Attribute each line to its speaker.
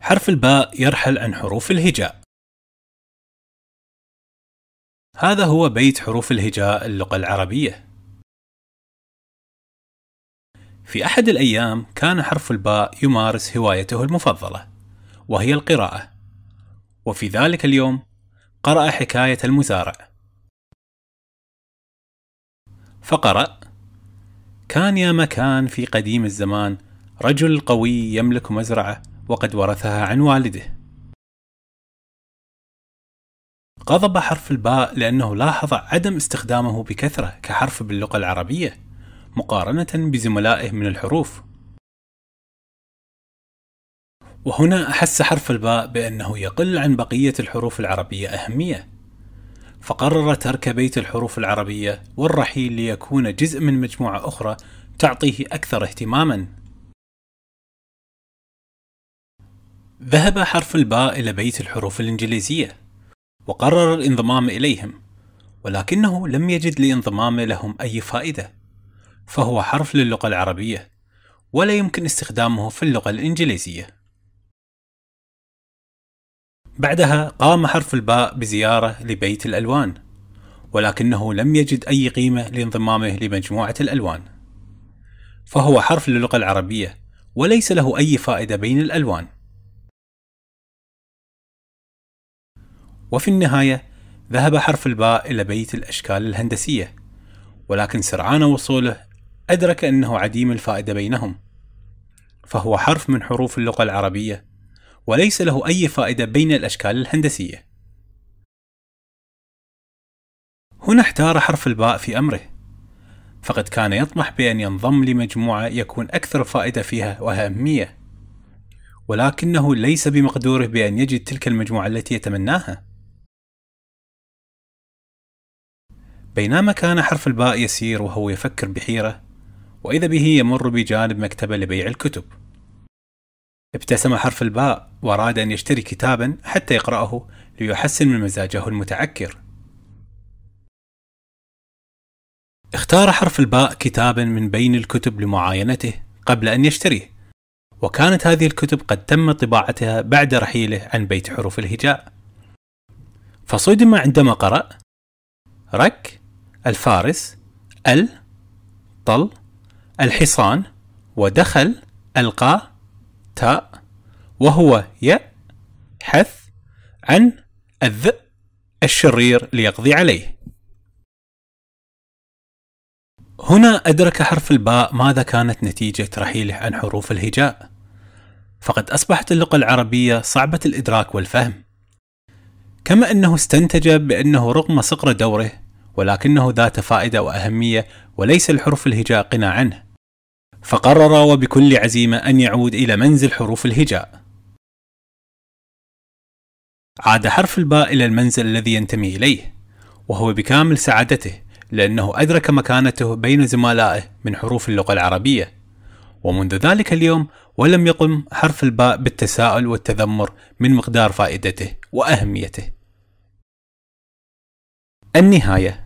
Speaker 1: حرف الباء يرحل عن حروف الهجاء هذا هو بيت حروف الهجاء اللغة العربية في أحد الأيام كان حرف الباء يمارس هوايته المفضلة وهي القراءة وفي ذلك اليوم قرأ حكاية المزارع فقرأ كان يا مكان في قديم الزمان رجل قوي يملك مزرعة وقد ورثها عن والده غضب حرف الباء لأنه لاحظ عدم استخدامه بكثرة كحرف باللغة العربية مقارنة بزملائه من الحروف وهنا أحس حرف الباء بأنه يقل عن بقية الحروف العربية أهمية فقرر ترك بيت الحروف العربية والرحيل ليكون جزء من مجموعة أخرى تعطيه أكثر اهتماما ذهب حرف الباء إلى بيت الحروف الإنجليزية وقرر الانضمام إليهم ولكنه لم يجد لانضمامه لهم أي فائدة فهو حرف للغة العربية ولا يمكن استخدامه في اللغة الإنجليزية بعدها قام حرف الباء بزيارة لبيت الألوان ولكنه لم يجد أي قيمة لانضمامه لمجموعة الألوان فهو حرف للغة العربية وليس له أي فائدة بين الألوان وفي النهاية ذهب حرف الباء إلى بيت الأشكال الهندسية ولكن سرعان وصوله أدرك أنه عديم الفائدة بينهم فهو حرف من حروف اللغة العربية وليس له أي فائدة بين الأشكال الهندسية هنا احتار حرف الباء في أمره فقد كان يطمح بأن ينضم لمجموعة يكون أكثر فائدة فيها وأهمية ولكنه ليس بمقدوره بأن يجد تلك المجموعة التي يتمناها بينما كان حرف الباء يسير وهو يفكر بحيرة وإذا به يمر بجانب مكتبة لبيع الكتب ابتسم حرف الباء وأراد أن يشتري كتابا حتى يقرأه ليحسن من مزاجه المتعكر اختار حرف الباء كتابا من بين الكتب لمعاينته قبل أن يشتريه وكانت هذه الكتب قد تم طباعتها بعد رحيله عن بيت حروف الهجاء فصدم عندما قرأ رك الفارس ال طل الحصان ودخل ألقى تاء وهو ي حث عن الذ الشرير ليقضي عليه هنا أدرك حرف الباء ماذا كانت نتيجة رحيله عن حروف الهجاء فقد أصبحت اللغة العربية صعبة الإدراك والفهم كما أنه استنتج بأنه رغم صقر دوره ولكنه ذات فائدة وأهمية وليس الحروف الهجاء غنى عنه فقرر وبكل عزيمة أن يعود إلى منزل حروف الهجاء عاد حرف الباء إلى المنزل الذي ينتمي إليه وهو بكامل سعادته لأنه أدرك مكانته بين زملائه من حروف اللغة العربية ومنذ ذلك اليوم ولم يقم حرف الباء بالتساؤل والتذمر من مقدار فائدته وأهميته النهاية